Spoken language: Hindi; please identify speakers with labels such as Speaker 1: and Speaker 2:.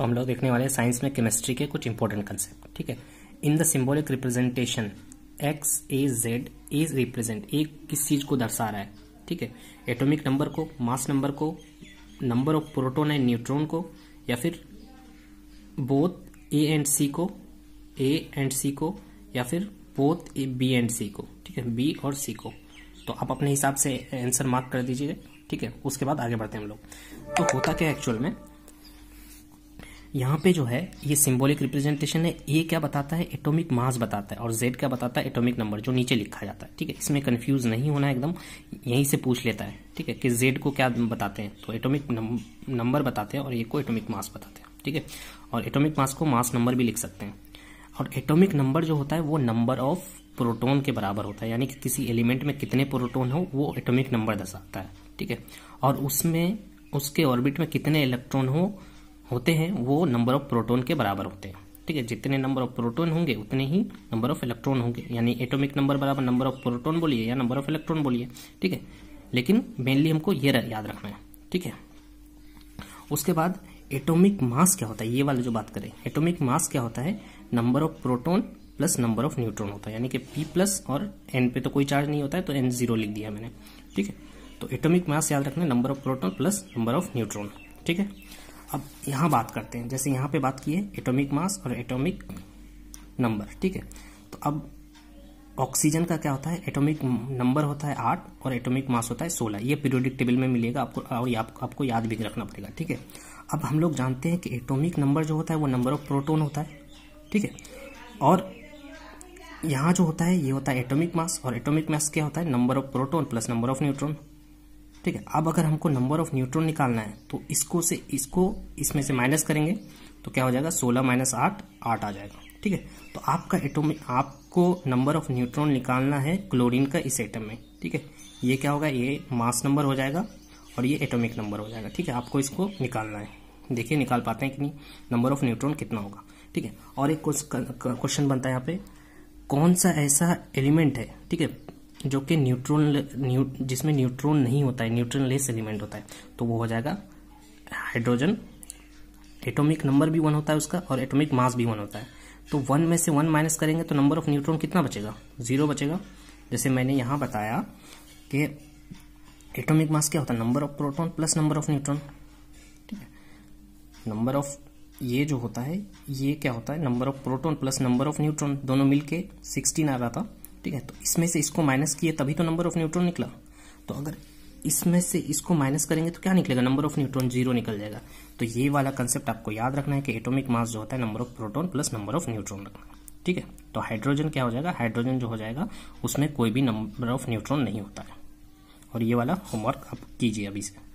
Speaker 1: तो हम लोग देखने वाले साइंस में केमिस्ट्री के कुछ इंपॉर्टेंट कंसेप्ट ठीक है in the symbolic representation X A Z is represent एक किस चीज को दर्शा रहा है ठीक है एटॉमिक नंबर को मास नंबर को number of proton and neutron को या फिर बोथ ए एंड सी को ए एंड सी को या फिर बोथ बी एंड सी को ठीक है बी और सी को तो आप अपने हिसाब से आंसर मार्क कर दीजिए ठीक है उसके बाद आगे बढ़ते हैं हम लोग तो होता क्या एक्चुअल में यहाँ पे जो है ये सिंबॉलिक रिप्रेजेंटेशन है ए क्या बताता है एटॉमिक मास बताता है और जेड क्या बताता है एटॉमिक नंबर जो नीचे लिखा जाता है ठीक है इसमें कंफ्यूज नहीं होना एकदम यहीं से पूछ लेता है ठीक है कि जेड को क्या बताते हैं तो एटॉमिक नंबर बताते हैं और ए को एटोमिक मास बताते हैं ठीक है और एटोमिक मास को मास नंबर भी लिख सकते हैं और एटोमिक नंबर जो होता है वो नंबर ऑफ प्रोटोन के बराबर होता है यानी कि किसी एलिमेंट में कितने प्रोटोन हो वो एटोमिक नंबर दर्शाता है ठीक है और उसमें उसके ऑर्बिट में कितने इलेक्ट्रॉन हो होते हैं वो नंबर ऑफ प्रोटोन के बराबर होते हैं ठीक है जितने नंबर ऑफ प्रोटोन होंगे उतने ही नंबर ऑफ इलेक्ट्रॉन होंगे यानी एटोमिक नंबर बराबर नंबर ऑफ प्रोटोन बोलिए या नंबर ऑफ इलेक्ट्रॉन बोलिए ठीक है लेकिन मेनली हमको ये याद रखना है ठीक है उसके बाद एटोमिक मास क्या होता है ये वाले जो बात करें एटोमिक मास क्या होता है number of proton plus number of neutron होता है यानी कि पी प्लस और एन पे तो कोई चार्ज नहीं होता है तो एन जीरो लिख दिया मैंने ठीक है तो एटॉमिक मास याद रखना number of proton plus number of neutron ठीक है अब यहाँ बात करते हैं जैसे यहाँ पे बात की है एटॉमिक मास और एटॉमिक नंबर ठीक है तो अब ऑक्सीजन का क्या होता है एटॉमिक नंबर होता है आठ और एटॉमिक मास होता है सोलह ये पीरियोडिक टेबल में मिलेगा आपको और आप, आपको याद भी रखना पड़ेगा ठीक है अब हम लोग जानते हैं कि एटोमिक नंबर जो होता है वो नंबर ऑफ प्रोटोन होता है ठीक है और यहाँ जो होता है ये होता है एटोमिक मास और एटोमिक मास क्या होता है number of proton plus number of neutron ठीक है अब अगर हमको नंबर ऑफ न्यूट्रॉन निकालना है तो इसको से इसको इसमें से माइनस करेंगे तो क्या हो जाएगा सोलह माइनस आठ आठ आ जाएगा ठीक है तो आपका एटोमिक आपको नंबर ऑफ न्यूट्रॉन निकालना है क्लोरीन का इस एटम में ठीक है ये क्या होगा ये मास नंबर हो जाएगा और ये एटोमिक नंबर हो जाएगा ठीक है आपको इसको निकालना है देखिए निकाल पाते हैं कि नहीं नंबर ऑफ न्यूट्रॉन कितना होगा ठीक है और एक क्वेश्चन बनता है यहाँ पे कौन सा ऐसा एलिमेंट है ठीक है जो कि न्यूट्रॉन न्यू, जिसमें न्यूट्रॉन नहीं होता है न्यूट्रॉन लेस एलिमेंट होता है तो वो हो जाएगा हाइड्रोजन एटॉमिक नंबर भी वन होता है उसका और एटॉमिक मास भी वन होता है तो वन में से वन माइनस करेंगे तो नंबर ऑफ न्यूट्रॉन कितना बचेगा जीरो बचेगा जैसे मैंने यहां बताया कि एटॉमिक मास क्या होता है number of proton plus number of neutron ठीक है नंबर ऑफ ये जो होता है ये क्या होता है number of proton plus number of neutron दोनों मिलके 16 आ रहा था ठीक है तो इसमें से इसको माइनस किए तभी तो नंबर ऑफ न्यूट्रॉन निकला तो अगर इसमें से इसको माइनस करेंगे तो क्या निकलेगा नंबर ऑफ न्यूट्रॉन जीरो निकल जाएगा तो ये वाला कंसेप्ट आपको याद रखना है कि एटोमिक मास जो होता है number of proton plus number of neutron रखना ठीक है तो हाइड्रोजन क्या हो जाएगा हाइड्रोजन जो हो जाएगा उसमें कोई भी नंबर ऑफ न्यूट्रॉन नहीं होता है और ये वाला होमवर्क आप कीजिए अभी से